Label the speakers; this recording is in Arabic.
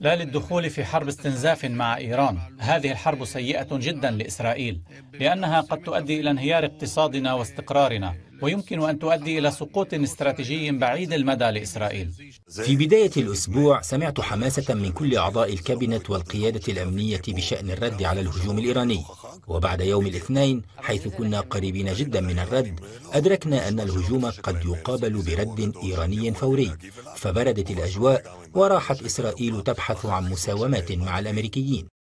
Speaker 1: لا للدخول في حرب استنزاف مع إيران هذه الحرب سيئة جدا لإسرائيل لأنها قد تؤدي إلى انهيار اقتصادنا واستقرارنا ويمكن أن تؤدي إلى سقوط استراتيجي بعيد المدى لإسرائيل
Speaker 2: في بداية الأسبوع سمعت حماسة من كل أعضاء الكابينة والقيادة الأمنية بشأن الرد على الهجوم الإيراني وبعد يوم الاثنين حيث كنا قريبين جدا من الرد أدركنا أن الهجوم قد يقابل برد إيراني فوري فبردت الأجواء وراحت إسرائيل تبحث عن مساومات مع الأمريكيين